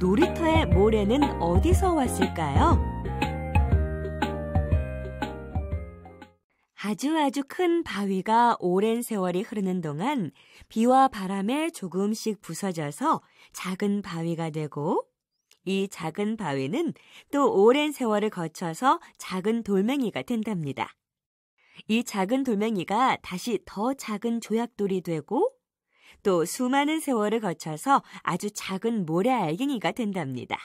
놀이터의 모래는 어디서 왔을까요? 아주 아주 큰 바위가 오랜 세월이 흐르는 동안 비와 바람에 조금씩 부서져서 작은 바위가 되고 이 작은 바위는 또 오랜 세월을 거쳐서 작은 돌멩이가 된답니다. 이 작은 돌멩이가 다시 더 작은 조약돌이 되고 또 수많은 세월을 거쳐서 아주 작은 모래 알갱이가 된답니다.